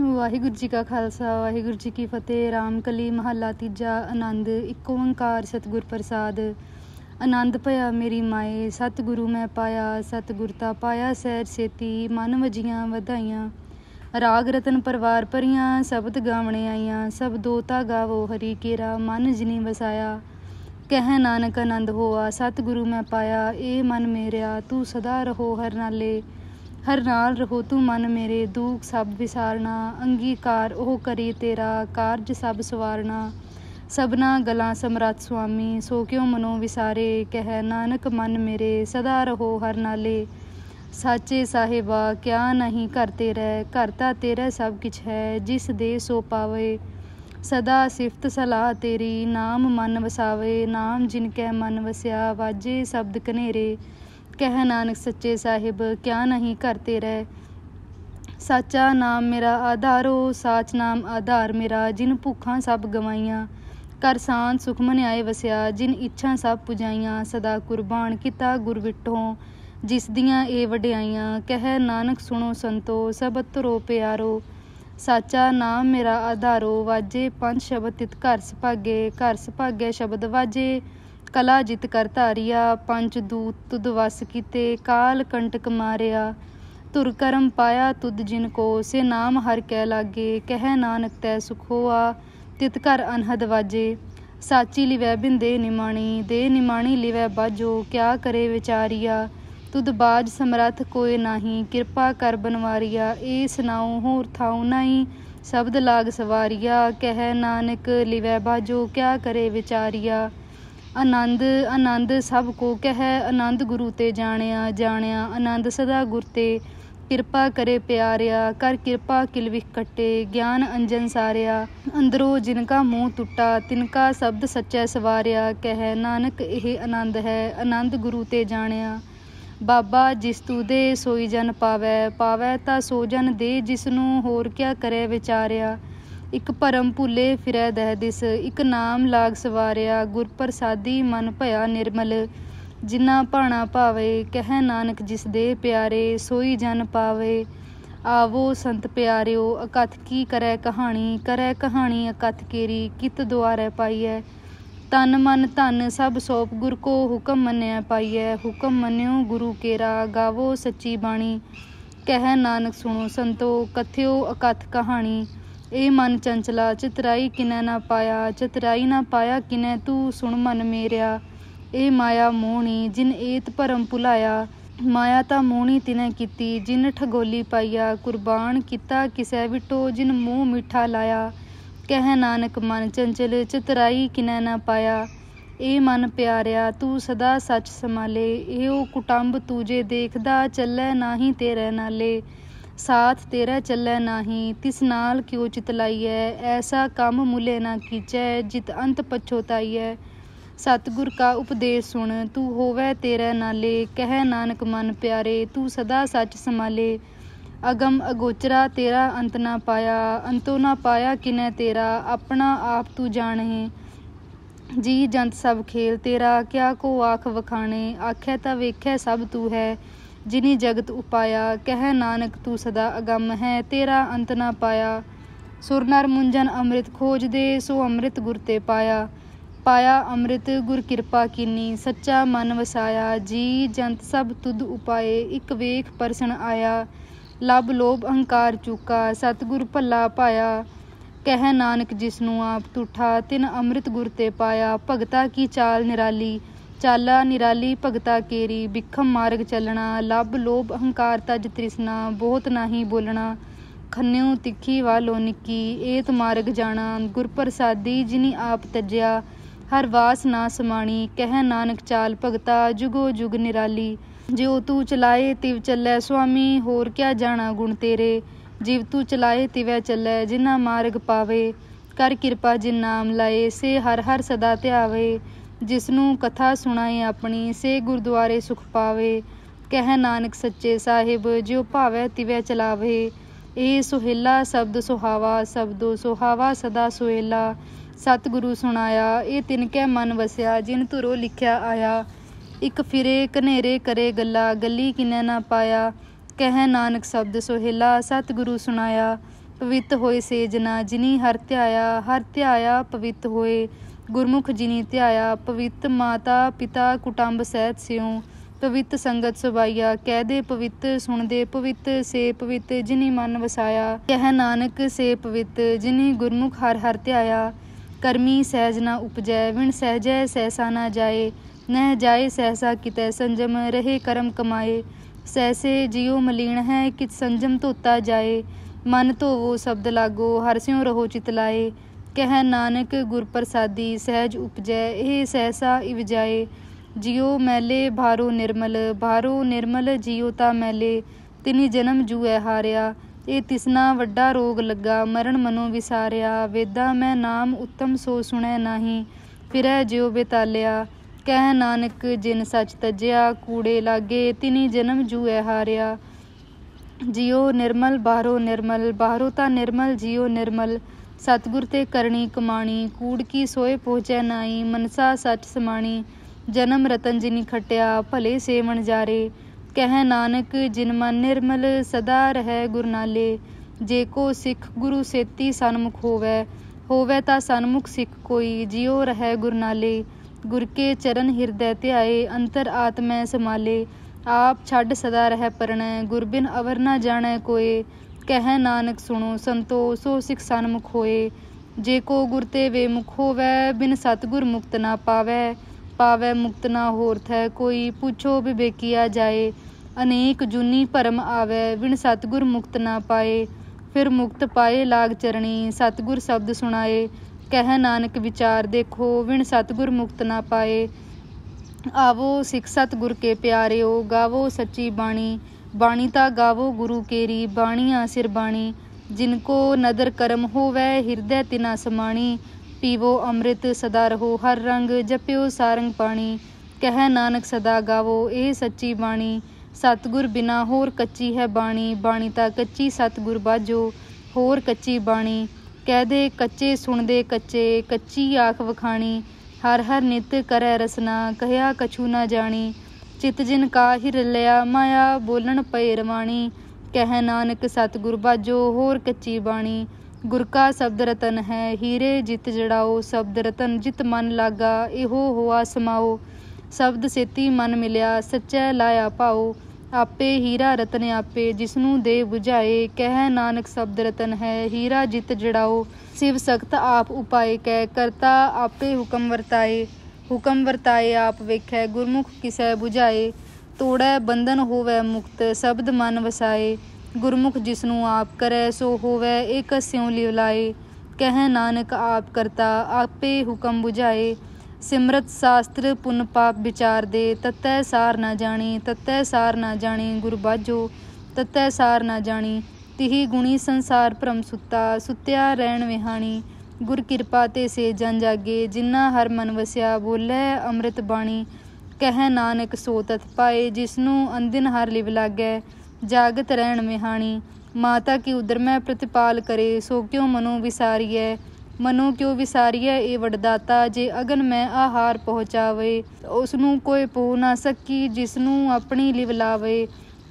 ਵਾਹਿਗੁਰੂ ਜੀ ਕਾ ਖਾਲਸਾ ਵਾਹਿਗੁਰੂ ਜੀ ਕੀ ਫਤਿਹ ਕਲੀ ਮਹੱਲਾ ਤੀਜਾ ਆਨੰਦ ਇੱਕ ਓੰਕਾਰ ਸਤਿਗੁਰ ਪ੍ਰਸਾਦ ਆਨੰਦ ਭਇਆ ਮੇਰੀ ਮਾਏ ਸਤਿਗੁਰੂ ਮੈਂ ਪਾਇਆ ਸਤਿਗੁਰ ਤਾ ਪਾਇਆ ਸਹਿਜ ਸੇਤੀ ਮਨ ਵਜੀਆਂ ਵਧਾਈਆਂ ਰਾਗ ਰਤਨ ਪਰਵਾਰ ਪਰੀਆਂ ਸ਼ਬਦ ਗਾਵਣੇ ਆਈਆਂ ਸਭ ਦੋਤਾ ਗਾਵੋ ਹਰੀ ਕੇਰਾ ਮਨ ਜਿਨੀ ਵਸਾਇਆ ਕਹਿ ਨਾਨਕ ਆਨੰਦ ਹੋਆ ਸਤਿਗੁਰੂ ਮੈਂ ਪਾਇਆ ਇਹ ਮਨ ਮੇਰਿਆ ਤੂੰ ਸਦਾ ਰਹੋ ਹਰ ਨਾਲੇ ਹਰ ਨਾਲ ਰਹੋ ਤੂੰ ਮਨ ਮੇਰੇ ਦੂਖ ਸਭ ਵਿਸਾਰਨਾ ਅੰਗੀਕਾਰ ਉਹ ਕਰੀ ਤੇਰਾ ਕਾਰਜ ਸਭ ਸਵਾਰਨਾ ਸਭਨਾ ਗਲਾ ਸਮਰਾਤ ਸੁਆਮੀ ਸੋ ਕਿਉ ਮਨੋ ਵਿਸਾਰੇ ਕਹਿ ਨਾਨਕ ਮਨ ਮੇਰੇ ਸਦਾ ਰਹੋ ਹਰ ਨਾਲੇ ਸਾਚੇ ਸਾਹਿਬਾ ਕਿਆ ਨਹੀਂ ਕਰਤੇ ਰਹਿ ਕਰਤਾ ਤੇਰਾ ਸਭ ਕਿਛ ਹੈ ਜਿਸ ਦੇ ਸੋ ਪਾਵੇ ਸਦਾ ਸਿਫਤ ਸਲਾਹ ਤੇਰੀ ਨਾਮ ਮਨ ਵਸਾਵੇ ਨਾਮ ਜਿਨ ਕੈ ਮਨ ਵਸਿਆ ਵਾਜੇ ਸ਼ਬਦ ਕਨੇਰੇ ਕਹਿ ਨਾਨਕ ਸੱਚੇ ਸਾਹਿਬ ਕਿਆ ਨਹੀਂ ਕਰਤੇ ਰਹਿ ਸਾਚਾ ਨਾਮ ਮੇਰਾ ਆਧਾਰੋ ਸਾਚ ਨਾਮ ਆਧਾਰ ਮੇਰਾ ਜਿਨ ਭੁੱਖਾਂ ਸਭ ਗਵਾਈਆਂ ਕਰ ਸਾਨ ਸੁਖਮਨ ਆਏ ਵਸਿਆ ਜਿਨ ਇੱਛਾ ਸਭ ਪੁਜਾਈਆਂ ਸਦਾ ਕੁਰਬਾਨ ਕੀਤਾ ਗੁਰ ਵਿਟੋਂ ਜਿਸ ਦੀਆਂ ਇਹ ਵਡਿਆਈਆਂ ਕਹਿ ਨਾਨਕ ਸੁਣੋ ਸੰਤੋ ਸਭ ਤਰੋ ਪਿਆਰੋ ਸਾਚਾ ਨਾਮ ਮੇਰਾ ਆਧਾਰੋ ਵਾਜੇ ਪੰਜ ਸ਼ਬਦ ਤਿਤ ਘਰ ਸਭਾਗੇ ਘਰ ਸਭਾਗੇ ਸ਼ਬਦ ਵਾਜੇ ਕਲਾ ਜਿਤ ਕਰ ਧਾਰਿਆ ਪੰਜ ਦੂਤ ਤੁਦ ਵਸ ਕੀਤੇ ਕਾਲ ਕੰਟਕ ਮਾਰਿਆ ਤੁਰ ਕਰਮ ਪਾਇਆ ਤੁਦ ਜਿਨ ਕੋ ਸੇ ਨਾਮ ਹਰ ਕੈ ਲਾਗੇ ਕਹਿ ਨਾਨਕ ਤੈ ਸੁਖੋਆ ਤਿਤ ਕਰ ਅਨਹਦ ਵਾਜੇ ਸਾਚੀ ਲਿਵੈ ਬਿੰਦੇ ਨਿਮਾਣੀ ਦੇ ਨਿਮਾਣੀ ਲਿਵੈ ਬਾਜੋ ਕਿਆ ਕਰੇ ਵਿਚਾਰੀਆ ਤੁਦ ਬਾਜ ਸਮਰੱਥ ਕੋਈ ਨਾਹੀ ਕਿਰਪਾ ਕਰ ਬਨਵਾਰੀਆ ਏ ਸੁਨਾਉ ਹੋਰ ਥਾਉ ਨਾਹੀ ਸ਼ਬਦ ਲਾਗ ਸਵਾਰੀਆ ਕਹਿ ਨਾਨਕ ਲਿਵੈ ਬਾਜੋ ਕਿਆ ਕਰੇ ਵਿਚਾਰੀਆ ਆਨੰਦ ਆਨੰਦ ਸਭ ਕੋ ਕਹੈ ਆਨੰਦ ਗੁਰੂ ਤੇ ਜਾਣਿਆ ਜਾਣਿਆ ਆਨੰਦ ਸਦਾ ਗੁਰ ਤੇ ਕਿਰਪਾ ਕਰੇ ਪਿਆਰਿਆ ਕਰ ਕਿਰਪਾ ਕਿਲ ਵਿਖ ਕਟੇ ਗਿਆਨ ਅੰਜਨ ਸਾਰਿਆ ਅੰਦਰੋ ਜਿਨ ਕਾ ਮੂੰਹ ਟੁੱਟਾ ਤਿਨ ਕਾ ਸ਼ਬਦ ਸੱਚੈ ਸਵਾਰਿਆ ਕਹਿ ਨਾਨਕ ਇਹ ਆਨੰਦ ਹੈ ਆਨੰਦ ਗੁਰੂ ਤੇ ਜਾਣਿਆ ਬਾਬਾ ਜਿਸ ਤੂ ਦੇ ਸੋਈ ਜਨ ਪਾਵੈ ਪਾਵੈ ਤਾਂ ਸੋ ਜਨ ਦੇ ਜਿਸ ਨੂੰ ਹੋਰ ਕਿਆ ਕਰੇ ਵਿਚਾਰਿਆ ਇਕ ਪਰਮ ਭੁੱਲੇ ਫਿਰੈ ਦਹਿ ਦਿਸ ਇਕ ਨਾਮ ਲਾਗ ਸਵਾਰਿਆ ਗੁਰ ਪ੍ਰਸਾਦੀ ਮਨ ਭਇਆ ਨਿਰਮਲ ਜਿਨਾ ਭਾਣਾ ਪਾਵੇ ਕਹਿ ਨਾਨਕ ਜਿਸ ਦੇ ਪਿਆਰੇ ਸੋਈ ਜਨ ਪਾਵੇ ਆਵੋ ਸੰਤ ਪਿਆਰਿਓ ਅਕਥ ਕੀ ਕਰੈ ਕਹਾਣੀ ਕਰੈ ਕਹਾਣੀ ਅਕਥ ਕੇਰੀ ਕਿਤ ਦੁਆਰੇ ਪਾਈਐ ਤਨ ਮਨ ਧਨ ਸਭ ਸੋਪ ਗੁਰ ਕੋ ਹੁਕਮ ਮੰਨਿਆ ਪਾਈਐ ਹੁਕਮ ਮੰਨਿਓ ਗੁਰੂ ਕੇਰਾ ਗਾਵੋ ਸੱਚੀ ਬਾਣੀ ਕਹਿ ਨਾਨਕ ਸੁਣੋ ਸੰਤੋ ਕਥਿਓ ਅਕਥ ਕਹਾਣੀ ਏ ਮਨ ਚੰਚਲਾ ਚਿਤਰਾਈ ਕਿਨੈ ਨਾ ਪਾਇਆ ਚਿਤਰਾਈ ਨਾ ਪਾਇਆ ਕਿਨੈ ਤੂੰ ਸੁਣ ਮਨ ਮੇਰਿਆ ਇਹ ਮਾਇਆ ਮੋਹਣੀ ਜਿਨ ਏਤ ਭਰਮ ਭੁਲਾਇਆ ਮਾਇਆ ਤਾਂ ਮੋਹਣੀ ਤਿਨੈ ਕੀਤੀ ਜਿਨ ਠਗੋਲੀ ਪਾਈਆ ਕੁਰਬਾਨ ਕੀਤਾ ਕਿਸੈ ਵਿਟੋ ਜਿਨ ਮੂੰਹ ਮਿੱਠਾ ਲਾਇਆ ਕਹਿ ਨਾਨਕ ਮਨ ਚੰਚਲ ਚਿਤਰਾਈ ਕਿਨੈ ਨਾ ਪਾਇਆ ਏ ਮਨ ਪਿਆਰਿਆ ਤੂੰ ਸਦਾ ਸੱਚ ਸਮਾਲੇ ਇਹੋ ਕੁਟੰਬ ਤੂਜੇ ਦੇਖਦਾ ਚੱਲੈ ਨਾਹੀ ਤੇਰੇ ਨਾਲੇ ਸਾਥ ਤੇਰਾ ਚੱਲੈ ਨਾਹੀ ਤਿਸ ਨਾਲ ਕਿਉ ਚਿਤ ਲਾਈਐ ਐਸਾ ਕੰਮ ਮੁਲੇ ਨਾ ਕੀਚੈ ਜਿਤ ਅੰਤ ਪਛੋਤਾਈਐ ਸਤਗੁਰ ਕਾ ਉਪਦੇਸ਼ ਸੁਣ ਤੂੰ ਹੋਵੇ ਤੇਰੇ ਨਾਲੇ ਕਹਿ ਨਾਨਕ ਮਨ ਪਿਆਰੇ ਤੂੰ ਸਦਾ ਸੱਚ ਸਮਾਲੇ ਅਗਮ ਅਗੋਚਰਾ ਤੇਰਾ ਅੰਤ ਨਾ ਪਾਇਆ ਅੰਤੋ ਨਾ ਪਾਇਆ ਕਿਨੈ ਤੇਰਾ ਆਪਣਾ ਆਪ ਤੂੰ ਜਾਣੇ ਜੀ ਜੰਤ ਸਭ ਖੇਲ ਤੇਰਾ ਕਿਆ ਕੋ ਆਖ ਵਖਾਣੇ ਆਖੇ ਤਾਂ ਵੇਖੇ ਸਭ ਤੂੰ ਹੈ ਜਿਨੀ ਜਗਤ ਉਪਾਇਆ ਕਹਿ ਨਾਨਕ ਤੂੰ ਸਦਾ ਅਗੰਮ ਹੈ ਤੇਰਾ ਅੰਤ ਨਾ ਪਾਇਆ ਸੁਰ ਨਰ ਮੁੰਜਨ ਅੰਮ੍ਰਿਤ ਖੋਜਦੇ ਸੋ ਅੰਮ੍ਰਿਤ ਗੁਰ ਤੇ ਪਾਇਆ ਪਾਇਆ ਅੰਮ੍ਰਿਤ ਗੁਰ ਕਿਰਪਾ ਕੀਨੀ ਸੱਚਾ ਮਨ ਵਸਾਇਆ ਜੀ ਜੰਤ ਸਭ ਤੁਧ ਉਪਾਏ ਇਕ ਵੇਖ ਪਰਸਣ ਆਇਆ ਲਬ ਲੋਭ ਅਹੰਕਾਰ ਚੁਕਾ ਸਤਗੁਰ ਭੱਲਾ ਪਾਇਆ ਕਹਿ ਨਾਨਕ ਜਿਸ ਨੂੰ ਆਪ ਤੁਠਾ ਤਿਨ ਅੰਮ੍ਰਿਤ ਗੁਰ ਤੇ ਪਾਇਆ ਭਗਤਾ ਕੀ ਚਾਲ ਨਿਰਾਲੀ ਚਾਲਾ ਨਿਰਾਲੀ ਭਗਤਾ ਕੇਰੀ ਬਿਖਮ ਮਾਰਗ ਚੱਲਣਾ ਲੱਭ ਲੋਭ ਹੰਕਾਰ ਤਜ ਤ੍ਰਿਸ਼ਨਾ ਬਹੁਤ ਨਾਹੀ ਬੋਲਣਾ ਖੰਨਿਉ ਤਿੱਖੀ ਵਾਲੋ ਨਿੱਕੀ ਏਤ ਮਾਰਗ ਜਾਣਾ ਗੁਰ ਪ੍ਰਸਾਦੀ ਜਿਨੀ ਆਪ ਤਜਿਆ ਹਰ ਵਾਸ ਨਾ ਸਮਾਣੀ ਕਹਿ ਨਾਨਕ ਚਾਲ ਭਗਤਾ ਜੁਗੋ ਜੁਗ ਨਿਰਾਲੀ ਜਿਉ ਤੂ ਚਲਾਏ ਤਿਵ ਚੱਲੇ ਸੁਆਮੀ ਹੋਰ ਕਿਆ ਜਾਣਾ ਗੁਣ ਤੇਰੇ ਜਿਵ ਤੂ ਚਲਾਏ ਤਿਵੈ ਚੱਲੇ ਜਿਨਾ ਮਾਰਗ ਪਾਵੇ ਕਰ ਕਿਰਪਾ ਜਿਨ ਨਾਮ ਲਾਏ ਸੇ ਹਰ ਹਰ ਸਦਾ ਧਿਆਵੇ ਜਿਸ ਨੂੰ ਕਥਾ ਸੁਣਾਏ ਆਪਣੀ ਸੇ ਗੁਰਦੁਆਰੇ ਸੁਖ ਪਾਵੇ ਕਹਿ ਨਾਨਕ ਸੱਚੇ ਸਾਹਿਬ ਜਿਉ ਭਾਵੇ ਤਿਵੇ ਚਲਾਵੇ ਇਹ ਸੁਹੇਲਾ ਸ਼ਬਦ ਸੁਹਾਵਾ ਸ਼ਬਦੋ ਸੁਹਾਵਾ ਸਦਾ ਸੁਹੇਲਾ ਸਤਿਗੁਰੂ ਸੁਣਾਇਆ ਇਹ ਤਿਨ ਕੈ ਮਨ ਵਸਿਆ ਜਿਨ ਧੁਰੋ ਲਿਖਿਆ ਆਇਆ ਇਕ ਫਿਰੇ ਕਨੇਰੇ ਕਰੇ ਗੱਲਾ ਗੱਲੀ ਕਿਨੇ ਨਾ ਪਾਇਆ ਕਹਿ ਨਾਨਕ ਸ਼ਬਦ ਸੁਹੇਲਾ ਸਤਿਗੁਰੂ ਸੁਣਾਇਆ ਪਵਿੱਤ ਹੋਏ ਸੇਜਨਾ ਜਿਨੀ ਹਰ ਧਿਆਇਆ ਹਰ ਧਿਆਇਆ ਪਵਿੱਤ ਹੋਏ ਗੁਰਮੁਖ ਜਿਨੀ ਧਿਆਇਆ ਪਵਿੱਤ ਮਾਤਾ ਪਿਤਾ ਕੁਟੰਬ ਸਹਿਤ ਸਿਉ ਪਵਿੱਤ ਸੰਗਤ ਸੁਭਾਈਆ ਕਹਿਦੇ ਪਵਿੱਤ ਸੁਣਦੇ ਪਵਿੱਤ ਸੇ ਪਵਿੱਤ ਜਿਨੀ ਮਨ ਵਸਾਇਆ ਕਹਿ ਨਾਨਕ ਸੇ ਪਵਿੱਤ ਜਿਨੀ ਗੁਰਮੁਖ ਹਰ ਹਰ ਧਿਆਇਆ ਕਰਮੀ ਸਹਿਜ ਨਾ ਉਪਜੈ ਵਿਣ ਸਹਿਜੈ ਸਹਿਸਾ ਨਾ ਜਾਏ ਨਹਿ ਜਾਏ ਸਹਿਸਾ ਕਿਤੇ ਸੰਜਮ ਰਹੇ ਕਰਮ ਕਮਾਏ ਸਹਿਸੇ ਜਿਉ ਮਲੀਨ ਹੈ ਕਿਤ ਸੰਜਮ ਧੋਤਾ ਜਾਏ ਮਨ ਧੋਵੋ ਸ਼ਬਦ ਲਾਗੋ ਹਰਸਿਉ ਰਹੋ ਚਿਤ ਲਾਏ ਕਹਿ ਨਾਨਕ ਗੁਰ ਪ੍ਰਸਾਦੀ ਸਹਿਜ ਉਪਜੈ ਇਹ ਸਹਿਸਾ ਇਵਜਾਏ ਜਿਉ ਮੈਲੇ ਭਾਰੋ ਨਿਰਮਲ ਭਾਰੋ ਨਿਰਮਲ ਜਿਉ ਤਾ ਮੈਲੇ ਤਿਨੀ ਜਨਮ ਜੂਐ ਹਾਰਿਆ ਇਹ ਤਿਸਨਾ ਵੱਡਾ ਰੋਗ ਲੱਗਾ ਮਰਨ ਮਨੋ ਵਿਸਾਰਿਆ ਵੇਦਾ ਮੈਂ ਨਾਮ ਉੱਤਮ ਸੋ ਸੁਣੈ ਨਾਹੀ ਫਿਰੈ ਜਿਉ ਬਿਤਾਲਿਆ ਕਹਿ ਨਾਨਕ ਜਿਨ ਸਚ ਤਜਿਆ ਕੂੜੇ ਲਾਗੇ ਤਿਨੀ ਜਨਮ ਜੂਐ ਹਾਰਿਆ ਜਿਉ ਨਿਰਮਲ ਬਾਹਰੋ ਨਿਰਮਲ ਬਾਹਰੋ ਤਾਂ ਨਿਰਮਲ ਜਿਉ ਨਿਰਮਲ ਸਤਗੁਰ ਤੇ ਕਰਨੀ ਕਮਾਣੀ ਕੂੜ ਕੀ ਸੋਏ ਪਹੁੰਚੈ ਨਾਈ ਮਨਸਾ ਸੱਚ ਸਮਾਣੀ ਜਨਮ ਰਤਨ ਜਿਨੀ ਖਟਿਆ ਭਲੇ ਸੇਵਣ ਜਾਰੇ ਕਹਿ ਨਾਨਕ ਜਿਨ ਮਨ ਨਿਰਮਲ ਸਦਾ ਰਹੈ ਗੁਰਨਾਲੇ ਜੇ ਕੋ ਸਿੱਖ ਗੁਰੂ ਸੇਤੀ ਸਨਮੁਖ ਹੋਵੇ ਹੋਵੇ ਤਾਂ ਸਨਮੁਖ ਸਿੱਖ ਕੋਈ ਜਿਉ ਰਹੈ ਗੁਰਨਾਲੇ ਗੁਰ ਕੇ ਚਰਨ ਹਿਰਦੈ ਧਿਆਏ ਅੰਤਰ ਆਤਮੈ ਸਮਾਲੇ ਆਪ ਛੱਡ ਸਦਾ ਰਹਿ ਪਰਣੈ ਗੁਰ ਬਿਨ ਅਵਰ ਨਾ ਜਾਣੈ ਕੋਇ ਕਹਿ ਨਾਨਕ ਸੁਣੋ ਸੰਤੋ ਸੋ ਸਿਖ ਸਨਮੁਖ ਹੋਏ ਜੇ ਕੋ ਗੁਰ ਤੇ ਵੇ ਮੁਖ ਹੋਵੇ ਬਿਨ ਸਤਗੁਰ ਮੁਕਤ ਨਾ ਪਾਵੇ ਪਾਵੇ ਮੁਕਤ ਨਾ ਹੋਰ ਥੈ ਕੋਈ ਪੁੱਛੋ ਵਿਵੇਕੀਆ ਜਾਏ ਅਨੇਕ ਜੁਨੀ ਭਰਮ ਆਵੇ ਬਿਨ ਸਤਗੁਰ ਮੁਕਤ ਨਾ ਪਾਏ ਫਿਰ ਮੁਕਤ ਪਾਏ ਲਾਗ ਚਰਣੀ ਸਤਗੁਰ ਸ਼ਬਦ ਸੁਣਾਏ ਕਹਿ ਨਾਨਕ ਵਿਚਾਰ ਦੇਖੋ ਬਿਨ ਸਤਗੁਰ ਮੁਕਤ ਨਾ ਪਾਏ ਆਵੋ ਸਿੱਖ ਸਤ ਗੁਰ ਕੇ ਪਿਆਰਿਓ ਗਾਵੋ ਸੱਚੀ ਬਾਣੀ ਬਾਣੀ ਤਾਂ ਗਾਵੋ ਗੁਰੂ ਕੇਰੀ ਬਾਣੀਆਂ ਸਿਰ ਬਾਣੀ ਜਿਨ ਕੋ ਨਦਰ ਕਰਮ ਹੋਵੇ ਹਿਰਦੈ ਤਿਨਾ ਸਮਾਣੀ ਪੀਵੋ ਅੰਮ੍ਰਿਤ ਸਦਾ ਰਹੋ ਹਰ ਰੰਗ ਜਪਿਓ ਸਾਰੰਗ ਪਾਣੀ ਕਹਿ ਨਾਨਕ ਸਦਾ ਗਾਵੋ ਇਹ ਸੱਚੀ ਬਾਣੀ ਸਤਗੁਰ ਬਿਨਾ ਹੋਰ ਕੱਚੀ ਹੈ ਬਾਣੀ ਬਾਣੀ ਤਾਂ ਕੱਚੀ ਸਤਗੁਰ ਬਾਜੋ ਹੋਰ ਕੱਚੀ ਬਾਣੀ ਕਹਦੇ ਕੱਚੇ ਸੁਣਦੇ ਕੱਚੇ ਕੱਚੀ ਆਖ ਵਖਾਣੀ ਹਰ ਹਰ ਨਿਤ ਕਰੈ ਰਸਨਾ ਕਹਿਆ ਕਛੂ ਨਾ ਜਾਣੀ ਚਿਤ ਜਿਨ ਕਾ ਹਿਰ ਲਿਆ ਮਾਇਆ ਬੋਲਣ ਪਏ ਰਵਾਣੀ ਕਹਿ ਨਾਨਕ ਸਤਿਗੁਰ ਬਾਜੋ ਹੋਰ ਕੱਚੀ ਬਾਣੀ ਗੁਰ ਕਾ ਸ਼ਬਦ ਰਤਨ ਹੈ ਹੀਰੇ ਜਿਤ ਜੜਾਓ ਸ਼ਬਦ ਰਤਨ ਜਿਤ ਮਨ ਲਾਗਾ ਇਹੋ ਹੋਆ ਸਮਾਓ ਸ਼ਬਦ ਸੇਤੀ ਮਨ ਮਿਲਿਆ ਸੱਚੈ ਲਾਇਆ ਪਾਓ ਆਪੇ ਹੀਰਾ ਰਤਨ ਆਪੇ ਨੂੰ ਦੇ 부ਝਾਏ ਕਹਿ ਨਾਨਕ ਸ਼ਬਦ ਰਤਨ ਹੈ ਹੀਰਾ ਜਿਤ ਜੜਾਓ ਸਿਵ ਸਖਤ ਆਪ ਉਪਾਏ ਕਹਿ ਕਰਤਾ ਆਪੇ ਹੁਕਮ ਵਰਤਾਏ ਹੁਕਮ ਵਰਤਾਏ ਆਪ ਵੇਖੈ ਗੁਰਮੁਖ ਕਿਸੈ 부ਝਾਏ ਤੋੜੈ ਬੰਧਨ ਹੋਵੇ ਮੁਕਤ ਸ਼ਬਦ ਮਨ ਵਸਾਏ ਗੁਰਮੁਖ ਜਿਸਨੂੰ ਆਪ ਕਰੈ ਸੋ ਹੋਵੇ ਇਕ ਸਿਉ ਲਿਵਲਾਏ ਕਹਿ ਨਾਨਕ ਆਪ ਕਰਤਾ ਆਪੇ ਹੁਕਮ 부ਝਾਏ ਸਿਮਰਤ ਸ਼ਾਸਤਰ ਪੁੰਨ ਪਾਪ ਵਿਚਾਰ ਦੇ ਤਤੈ ਸਾਰ ਨਾ ਜਾਣੀ ਤਤੈ ਸਾਰ ਨਾ ਜਾਣੀ ਗੁਰ ਬਾਜੋ ਤਤੈ ਸਾਰ ਨਾ ਜਾਣੀ ਤਿਹੀ ਗੁਣੀ ਸੰਸਾਰ ਭ੍ਰਮ ਸੁੱਤਾ ਸੁੱਤਿਆ ਰਹਿਣ ਵਿਹਾਣੀ ਗੁਰ ਕਿਰਪਾ ਤੇ ਸੇ ਜਨ ਜਾਗੇ ਜਿਨ੍ਹਾਂ ਹਰ ਮਨ ਵਸਿਆ ਬੋਲੇ ਅੰਮ੍ਰਿਤ ਬਾਣੀ ਕਹਿ ਨਾਨਕ ਸੋ ਤਤ ਪਾਏ ਜਿਸ ਨੂੰ ਅੰਦਿਨ ਹਰ ਲਿਵ ਲਾਗੇ ਜਾਗਤ ਰਹਿਣ ਵਿਹਾਣੀ ਮਾਤਾ ਕੀ ਉਦਰ ਮੈਂ ਪ੍ਰਤਿਪਾਲ ਕਰੇ ਸੋ ਕਿਉ ਮਨੋ ਵਿਸਾਰੀਐ ਮਨੋ ਕਿਉ ਵਿਸਾਰੀਐ ਏ ਵਡਦਾਤਾ ਜੇ ਅਗਨ ਮੈਂ ਆਹਾਰ ਪਹੁੰਚਾਵੇ ਉਸ ਨੂੰ ਕੋਈ ਪੂ ਨਾ ਸਕੀ ਜਿਸ ਨੂੰ ਆਪਣੀ ਲਿਵ ਲਾਵੇ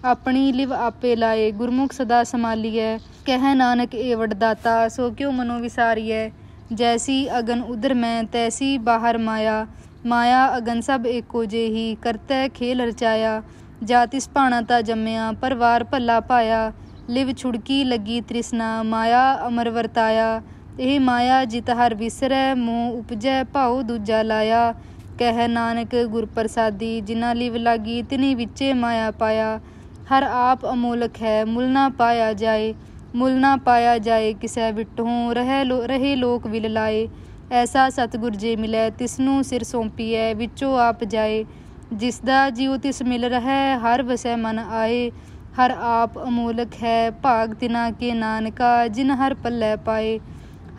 ਆਪਣੀ ਲਿਵ ਆਪੇ ਲਾਏ ਗੁਰਮੁਖ ਸਦਾ ਸਮਾਲੀਐ ਕਹਿ ਨਾਨਕ ਏ ਵਡਦਾਤਾ ਸੋ ਕਿਉ ਮਨੋ ਵਿਸਾਰੀਐ ਜੈਸੀ ਅਗਨ ਉਦਰ ਮੈਂ ਤੈਸੀ ਬਾਹਰ ਮਾਇਆ ਮਾਇਆ ਅਗਨ ਸਭ ਏਕੋ ਜੇਹੀ ਕਰਤੈ ਖੇਲ ਰਚਾਇਆ ਜਾਤਿਸ ਭਾਣਾ ਤਾ ਜੰਮਿਆ ਪਰਵਾਰ ਭੱਲਾ ਪਾਇਆ ਲਿਵ ਛੁੜਕੀ ਲੱਗੀ ਤ੍ਰਿਸ਼ਨਾ ਮਾਇਆ ਅਮਰ ਵਰਤਾਇਆ ਇਹ ਮਾਇਆ ਜਿਤ ਹਰ ਵਿਸਰੈ ਮੂ ਉਪਜੈ ਭਾਉ ਦੂਜਾ ਲਾਇਆ ਕਹਿ ਨਾਨਕ ਗੁਰ ਪ੍ਰਸਾਦੀ ਜਿਨਾਂ ਲਿਵ ਲਾਗੀ ਤਿਨੇ ਵਿੱਚੇ ਮਾਇਆ ਪਾਇਆ ਹਰ ਆਪ ਅਮੋਲਕ ਹੈ ਮੁੱਲ ਨਾ ਪਾਇਆ ਜਾਏ ਮੁੱਲ ਨਾ ਪਾਇਆ ਜਾਏ ਕਿਸੈ ਵਿਟੋਂ ਰਹਿ ਲੋ ਰਹੇ ਲੋਕ ਵਿਲ ਲਾਏ ਐਸਾ ਸਤਗੁਰ ਜੇ ਮਿਲੈ ਤਿਸ ਨੂੰ ਸਿਰ ਸੌਂਪੀਐ ਵਿੱਚੋਂ ਆਪ ਜਾਏ ਜਿਸ ਦਾ ਜੀਉ ਤਿਸ ਮਿਲ ਰਹਿ ਹਰ ਵਸੈ ਮਨ ਆਏ ਹਰ ਆਪ ਅਮੋਲਕ ਹੈ ਭਾਗ ਤਿਨਾ ਕੇ ਨਾਨਕਾ ਜਿਨ ਹਰ ਪੱਲੇ ਪਾਏ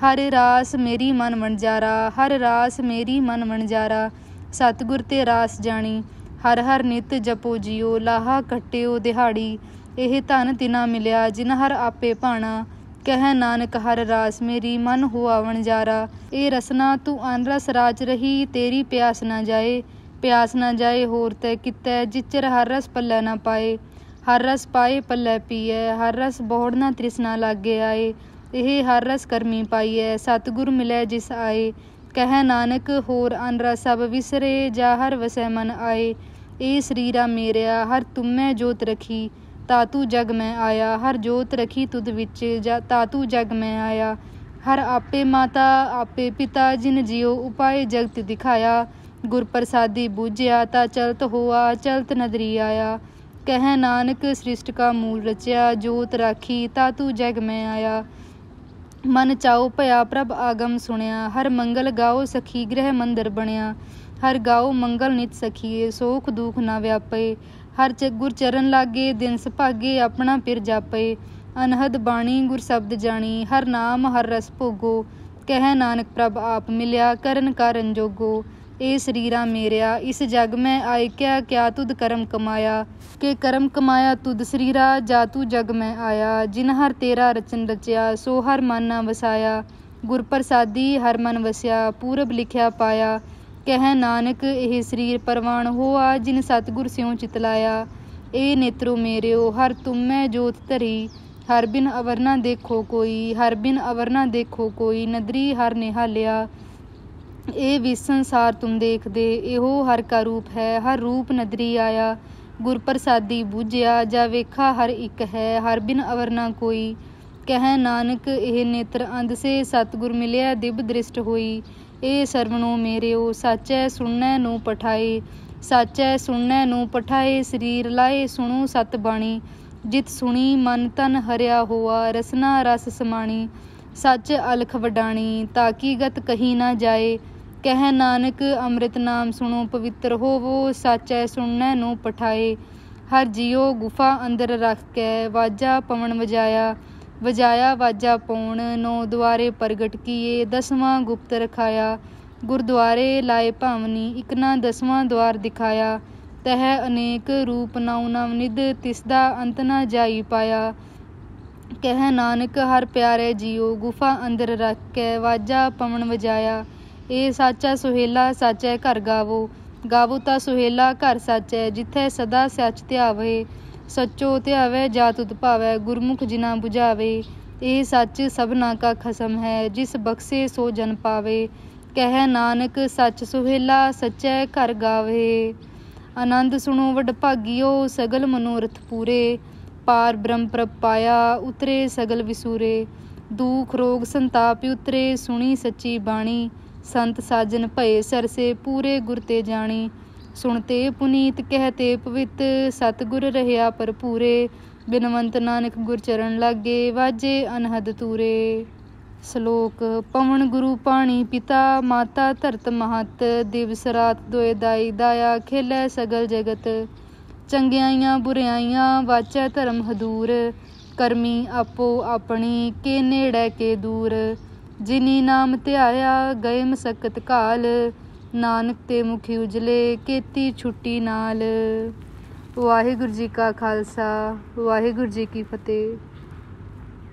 ਹਰ ਰਾਸ ਮੇਰੀ ਮਨ ਵਣਜਾਰਾ ਹਰ ਰਾਸ ਮੇਰੀ ਮਨ ਵਣਜਾਰਾ ਸਤਿਗੁਰ ਤੇ ਰਾਸ ਜਾਣੀ ਹਰ ਹਰ ਨਿਤ ਜਪੋ ਜਿਉ ਲਾਹਾ ਕਟਿਓ ਦਿਹਾੜੀ ਇਹ ਧਨ ਤਿਨਾ ਮਿਲਿਆ ਜਿਨ ਹਰ ਆਪੇ ਭਾਣਾ ਕਹਿ ਨਾਨਕ ਹਰ ਰਾਸ ਮੇਰੀ ਮਨ ਹੋਆ ਵਣਜਾਰਾ ਇਹ ਰਸਨਾ ਤੂੰ ਅਨਰਸ ਰਾਜ ਰਹੀ ਤੇਰੀ ਪਿਆਸ ਨਾ ਜਾਏ ਪਿਆਸ ਨਾ ਜਾਏ ਹੋਰ ਤੈ ਕਿਤੈ ਜਿਚਰ ਹਰ ਰਸ ਪੱਲੇ ਨਾ ਪਾਏ ਹਰ ਰਸ ਪਾਏ ਪੱਲੇ ਪੀਏ ਹਰ ਰਸ ਬੋੜ ਨਾ ਤ੍ਰਿਸ਼ਨਾ ਲਾਗੇ ਆਏ ਇਹ ਹਰ ਰਸ ਕਰਮੀ ਪਾਈਐ ਸਤਗੁਰ ਮਿਲੈ ਜਿਸ ਆਏ ਕਹਿ ਨਾਨਕ ਹੋਰ ਅਨਰਾ ਸਭ ਵਿਸਰੇ ਜਾ ਹਰ ਵਸੈ ਮਨ ਆਏ ਏ ਸਰੀਰਾ ਮੇਰਿਆ ਹਰ ਤੁਮੈ ਜੋਤ ਰਖੀ ਤਾਤੂ ਜਗ ਮੈਂ ਆਇਆ ਹਰ ਜੋਤ ਰਖੀ ਤੁਧ ਵਿੱਚ ਜਾ ਤਾਤੂ ਜਗ ਮੈਂ ਆਇਆ ਹਰ ਆਪੇ ਮਾਤਾ ਆਪੇ ਪਿਤਾ ਜਿਨ ਜਿਉ ਉਪਾਏ ਜਗਤ ਦਿਖਾਇਆ ਗੁਰ ਪ੍ਰਸਾਦੀ ਬੂਝਿਆ ਤਾ ਚਲਤ ਹੋਆ ਚਲਤ ਨਦਰੀ ਆਇਆ ਕਹਿ ਨਾਨਕ ਸ੍ਰਿਸ਼ਟ ਕਾ ਮੂਲ ਰਚਿਆ ਜੋਤ ਰਾਖੀ ਤਾ ਤੂ ਜਗ ਮੈਂ ਆਇਆ ਮਨ ਚਾਉ ਭਇਆ ਪ੍ਰਭ ਆਗਮ ਸੁਣਿਆ ਹਰ ਮੰਗਲ ਗਾਉ ਸਖੀ ਗ੍ਰਹਿ ਮੰਦਰ ਬਣਿਆ ਹਰ ਗਾਉ ਮੰਗਲ ਨਿਤ ਸਖੀਏ ਸੋਖ ਦੁਖ ਨਾ ਵਿਆਪੇ ਹਰ ਚ ਗੁਰ ਚਰਨ ਲਾਗੇ ਦਿਨ ਸੁਭਾਗੇ ਆਪਣਾ ਪਿਰ ਜਾਪੇ ਅਨਹਦ ਬਾਣੀ ਗੁਰ ਸ਼ਬਦ ਜਾਣੀ ਹਰ ਨਾਮ ਹਰ ਰਸ ਭੋਗੋ ਕਹਿ ਨਾਨਕ ਪ੍ਰਭ ਆਪ ਮਿਲਿਆ ਕਰਨ ਕਰਨ ਜੋਗੋ ਏ ਸਰੀਰਾ ਮੇਰਿਆ ਇਸ ਜਗ ਮੈਂ ਆਇ ਕਿਆ ਕਿਆ ਤੁਧ ਕਰਮ ਕਮਾਇਆ ਕੇ ਕਰਮ ਕਮਾਇਆ ਤੁਧ ਸਰੀਰਾ ਜਾ ਤੂ ਜਗ ਮੈਂ ਆਇਆ ਜਿਨ ਹਰ ਤੇਰਾ ਰਚਨ ਰਚਿਆ ਸੋ ਹਰ ਮਾਨਾ ਵਸਾਇਆ ਗੁਰ ਪ੍ਰਸਾਦੀ ਹਰ ਮਨ ਵਸਿਆ ਪੂਰਬ ਲਿਖਿਆ ਪਾਇਆ ਕਹਿ ਨਾਨਕ ਇਹ ਸਰੀਰ ਪਰਵਾਨ ਹੋਆ ਜਿਨ ਸਤਗੁਰ ਸਿਉ ਚਿਤ ਲਾਇਆ ਏ ਨੇਤਰੋ ਮੇਰਿਓ ਹਰ ਤੁਮੈ ਜੋਤ ਧਰੀ ਹਰ ਬਿਨ ਅਵਰਨਾ ਦੇਖੋ ਕੋਈ ਹਰ ਬਿਨ ਅਵਰਨਾ ਦੇਖੋ ਕੋਈ ਨਦਰੀ ਹਰ ਨਿਹਾਲਿਆ ਇਹ ਵੀ ਸੰਸਾਰ ਤੁਮ ਦੇਖਦੇ ਇਹੋ ਹਰ ਕਾ ਰੂਪ ਹੈ ਹਰ ਰੂਪ ਨਦਰੀ ਆਇਆ ਗੁਰ ਪ੍ਰਸਾਦੀ ਬੁਝਿਆ ਜਾ ਵੇਖਾ ਹਰ ਇੱਕ ਹੈ ਹਰ ਬਿਨ ਅਵਰ ਨਾ ਕੋਈ ਕਹਿ ਨਾਨਕ ਇਹ ਨੇਤਰ ਅੰਧ ਸੇ ਸਤਗੁਰ ਮਿਲਿਆ ਦਿਬ ਦ੍ਰਿਸ਼ਟ ਹੋਈ ਇਹ ਸਰਵਣੋ ਮੇਰਿਓ ਸਾਚੈ ਸੁਣਨੈ ਨੂੰ ਪਠਾਏ ਸਾਚੈ ਸੁਣਨੈ ਨੂੰ ਪਠਾਏ ਸਰੀਰ ਲਾਏ ਸੁਣੋ ਸਤ ਬਾਣੀ ਜਿਤ ਸੁਣੀ ਮਨ ਤਨ ਹਰਿਆ ਹੋਆ ਰਸਨਾ ਰਸ ਸਮਾਣੀ ਸੱਚ ਅਲਖ ਵਡਾਣੀ ਤਾਂ ਕੀ ਗਤ ਕਹੀ ਨਾ ਜਾਏ ਕਹਿ ਨਾਨਕ ਅੰਮ੍ਰਿਤ ਨਾਮ ਸੁਣੋ ਪਵਿੱਤਰ ਹੋਵੋ ਸਾਚੈ ਸੁਣਨੈ ਨੂੰ ਪਠਾਏ ਹਰ ਜਿਉ ਗੁਫਾ ਅੰਦਰ ਰੱਖ ਕੇ ਵਾਜਾ ਪਵਨ ਵਜਾਇਆ ਵਜਾਇਆ ਵਾਜਾ ਪਉਣ ਨੋ ਦੁਆਰੇ ਪ੍ਰਗਟ ਕੀਏ ਦਸਵਾਂ ਗੁਪਤ ਰਖਾਇਆ ਗੁਰਦੁਆਰੇ ਲਾਏ ਭਾਵਨੀ ਇਕਨਾ ਦਸਵਾਂ ਦੁਆਰ ਦਿਖਾਇਆ ਤਹਿ ਅਨੇਕ ਰੂਪ ਨਾਉ ਨਿਧ ਤਿਸ ਦਾ ਅੰਤ ਨਾ ਜਾਈ ਪਾਇਆ ਕਹਿ ਨਾਨਕ ਹਰ ਪਿਆਰੇ ਜਿਉ ਗੁਫਾ ਅੰਦਰ ਰੱਖ ਕੇ ਵਾਜਾ ਪਵਨ ਵਜਾਇਆ ਇਹ ਸਾਚਾ ਸੁਹੇਲਾ ਸਾਚੈ ਘਰ ਗਾਵੋ ਗਾਵੋ ਤਾਂ ਸੁਹੇਲਾ ਘਰ ਸਾਚੈ ਜਿੱਥੇ ਸਦਾ ਸੱਚ ਧਿਆਵੇ ਸੱਚੋ ਧਿਆਵੇ ਜਾਤ ਉਤਪਾਵੇ ਗੁਰਮੁਖ ਜਿਨਾ 부ਝਾਵੇ ਇਹ ਸੱਚ ਸਭਨਾ ਕਾ ਖਸਮ ਹੈ ਜਿਸ ਬਖਸ਼ੇ ਸੋ ਜਨ ਪਾਵੇ ਕਹਿ ਨਾਨਕ ਸੱਚ ਸੁਹੇਲਾ ਸੱਚੈ ਘਰ ਗਾਵੇ ਆਨੰਦ ਸੁਣੋ ਵਡਭਾਗਿਓ ਸਗਲ ਮਨੋਰਥ ਪੂਰੇ ਪਾਰ ਬ੍ਰਹਮ ਪ੍ਰਪਾਇਆ ਉਤਰੇ ਸਗਲ ਵਿਸੂਰੇ ਦੁਖ ਰੋਗ ਸੰਤਾਪ ਉਤਰੇ ਸੁਣੀ ਸੱਚੀ ਬਾਣੀ ਸੰਤ ਸਾਜਨ ਭਏ ਸਰਸੇ ਪੂਰੇ ਗੁਰ ਤੇ ਜਾਣੀ ਸੁਣਤੇ ਪੁਨੀਤ ਕਹਤੇ ਪਵਿੱਤ ਸਤਗੁਰ ਰਹਿਆ ਭਰਪੂਰੇ ਬਿਨਵੰਤ ਨਾਨਕ ਗੁਰ ਚਰਨ ਲਾਗੇ ਵਾਜੇ ਅਨਹਦ ਤੂਰੇ ਸ਼ਲੋਕ ਪਵਨ ਗੁਰੂ ਪਾਣੀ ਪਿਤਾ ਮਾਤਾ ਧਰਤ ਮਹਤ ਦਿਵਸ ਰਾਤ ਦੁਇ ਦਾਈ ਦਾਇਆ ਖੇਲੇ ਸਗਲ ਜਗਤ ਚੰਗਿਆਈਆਂ ਬੁਰਿਆਈਆਂ ਵਾਚੈ ਧਰਮ ਹਦੂਰ ਕਰਮੀ ਆਪੋ ਆਪਣੀ ਕੇ ਨੇੜੇ ਕੇ ਦੂਰ ਜਿਨੀ ਨਾਮ ਧਿਆਇਆ ਗਏ ਮਸਕਤ ਕਾਲ ਨਾਨਕ ਤੇ ਮੁਖੀ ਉਜਲੇ ਕੀਤੀ ਛੁੱਟੀ ਨਾਲ ਵਾਹਿਗੁਰੂ ਜੀ ਕਾ ਖਾਲਸਾ ਵਾਹਿਗੁਰੂ ਜੀ ਕੀ ਫਤਿਹ